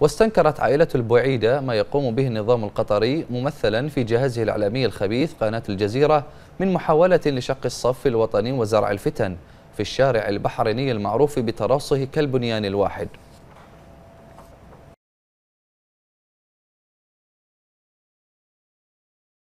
واستنكرت عائلة البعيدة ما يقوم به النظام القطري ممثلا في جهازه الإعلامي الخبيث قناة الجزيرة من محاولة لشق الصف الوطني وزرع الفتن في الشارع البحريني المعروف بتراصه كالبنيان الواحد